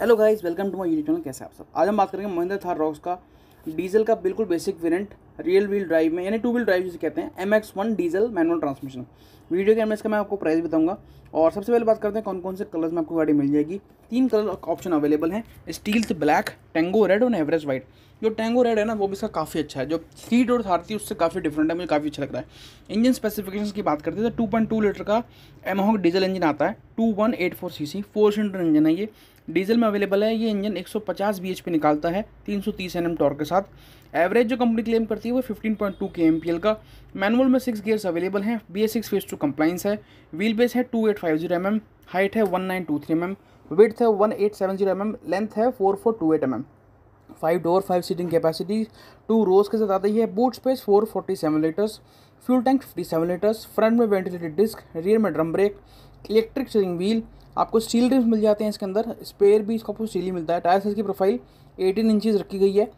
hello guys welcome to my YouTube channel कैसे आप सब आज हम बात करेंगे महिंद्रा थार रॉक्स का डीजल का बिल्कुल basic variant real wheel drive में यानी टू व्हील ड्राइव जिसे कहते हैं M X one diesel manual transmission video के एमएस का मैं आपको प्राइस बताऊंगा और सबसे पहले बात करते हैं कौन कौन से कलर्स में आपको गाड़ी मिल जाएगी तीन कलर ऑप्शन अवेलेबल हैं stealth black tango red और एवरेज वाइट जो टेंगो रेड है ना वो भी इसका काफ़ी अच्छा है जो थ्री डोर थार थी उससे काफ़ी डिफरेंट है मुझे काफ़ी अच्छा लग रहा है इंजन स्पेसिफिकेशन की बात करते हैं तो टू लीटर का एमहॉक डीजल इंजन आता है two one eight four C C four engine है ये डीजल में अवेलेबल है ये इंजन 150 bhp निकालता है 330 सौ टॉर्क के साथ एवरेज जो कंपनी क्लेम करती है वो 15.2 एम का मैनुअल में सिक्स गियर्स अवेलेबल हैं B S six phase two compliance है व्हील बेस है 2850 mm हाइट है 1923 एम विथ है one eight seven M M length है four four two eight M M five door five seating capacity two rows के साथ आती है boot space four forty seven litres fuel tank fifty seven litres front में ventilated disc rear में drum brake electric steering wheel आपको steel rims मिल जाते हैं इसके अंदर स्पेयर भी इसको आपको स्टील ही मिलता है टायर साइज़ की प्रोफाइल 18 इंचज़ रखी गई है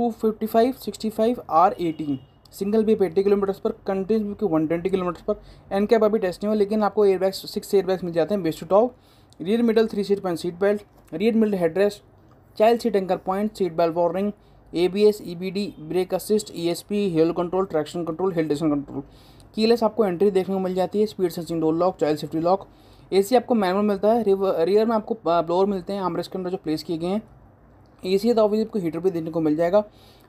255 65 आर एटीन सिंगल भी एट्टी किलोमीटर्स पर कंटिन्यू भी वन ट्वेंटी किलोमीटर्स पर एन कैप अभी टेस्ट नहीं हुआ लेकिन आपको एयरबैग सिक्स एयरबैग्स मिल जाते हैं best top rear middle three seat point seat belt rear middle headrest child seat anchor point seat belt warning A B S E B D brake assist E S P hill control traction control hill station control keyless आपको entry देखने को मिल जाती है speed sensing door lock child safety lock A C आपको manual मिलता है rear में आपको ब्लोअर मिलते हैं आमरेस के अंदर जो प्लेस किए गए हैं ए सी है तो ऑफिस आपको हीटर भी देखने को मिल जाएगा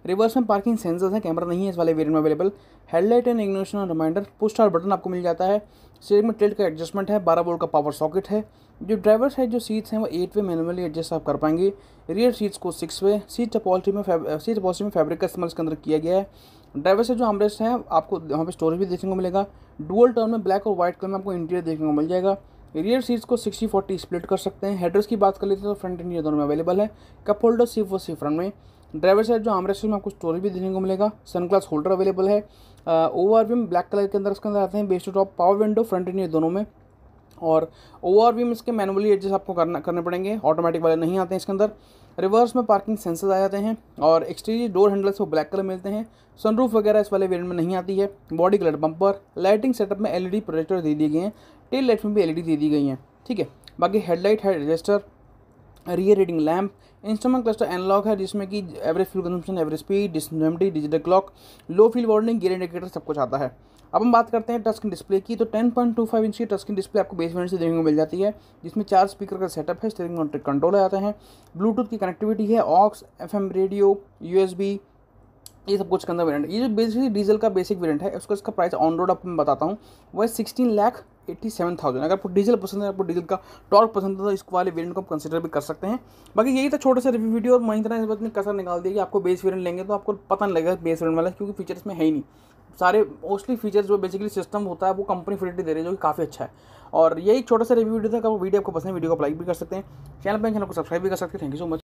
रिवर्स में पार्किंग सेंसर्स हैं कैमरा नहीं है इस वाले वेरियंट में available headlight and ignition reminder push और बटन आपको मिल जाता है सीट में टिल्ट का एडजस्टमेंट है बारह बोल्ट का पावर सॉकेट है जो ड्राइवर साइड जो सीट्स हैं वो एट वे मैनुअली एडजस्ट आप कर पाएंगे रियर सीट्स को सिक्स वे सीट अपॉलिटी में सीट अपॉलिटी में फैब्रिक का इस्तेमाल इसके अंदर किया गया है ड्राइवर से जो हमरेस्ट हैं आपको वहाँ पे स्टोरेज भी देखने को मिलेगा डुअल टर्न में ब्लैक और व्हाइट कलर में आपको इंटीरियर देखने को मिल जाएगा रियर सीट्स को 60 40 स्प्लिट कर सकते हैं हेडर्स की बात कर लेते हैं तो फ्रंट एंड ये दोनों में अवेलेबल है कप होल्डर सिर्फ और सिर्फ फ्रंट में ड्राइवर साइड जो आमरेस्ट में आपको स्टोरेज भी देखने को मिलेगा सन ग्लास होल्डर अवेलेबल है ओवर विम ब्लैक कलर के अंदर इसके अंदर आते हैं best to top power window front and ये दोनों में और ओवर भी इसके मैनुअली एडजस्ट आपको करना करने पड़ेंगे ऑटोमेटिक वाले नहीं आते हैं इसके अंदर रिवर्स में पार्किंग सेंसर आ जाते हैं और एक्सटीरियर डोर हैंडल्स वो ब्लैक कलर मिलते हैं सनरूफ वगैरह इस वाले वेरियंट में नहीं आती है body colour bumper lighting setup में एलईडी प्रोजेक्टर e दे दिए गए हैं टेल लाइट्स में भी एलईडी दे दी गई हैं ठीक है बाकी headlight head register rear reading lamp instrument cluster analog है जिसमें कि average fuel consumption average speed डिसमेमरी digital clock low fuel warning gear indicator सब कुछ आता है अब हम बात करते हैं टच डिस्प्ले की तो 10.25 इंच की टच डिस्प्ले आपको बेस वेरिएंट से देखने को मिल जाती है जिसमें चार स्पीकर का सेटअप है स्टेरिंग कंट्रोल आते हैं ब्लूटूथ की कनेक्टिविटी है ऑक्स एफ रेडियो यू ये सब कुछ के अंदर वेरियंट ये जो बेसिकली डीजल का बेसिक वेरियंट है उसका इसका प्राइस ऑन रोड आपको मैं बताता हूँ वह sixteen lakh eighty seven thousand अगर आपको डीजल पसंद है आपको डीजल का टॉर्क पसंद है तो इसको वाले वेरिएंट को आप कंसिडर भी कर सकते हैं बाकी यही था छोटा सा रिव्यू वीडियो और महिंद्रा इस बात ने कसर निकाल दिया कि आपको बेस वेरिएंट लेंगे तो आपको पता नहीं लगेगा बेस वेरिएंट वाला क्योंकि फीचर्स में है ही नहीं सारे मोस्टली फीचर्स जो बेसिकली सिस्टम होता है वो कंपनी फिलिटी दे रही है जो कि काफ़ी अच्छा है और यही छोटा सा रिव्यू वीडियो था वीडियो आपको पसंद है वीडियो को लाइक भी कर सकते हैं चैनल पर चैनल को सब्सक्राइब भी कर सकते हैं थैंक यू सो मच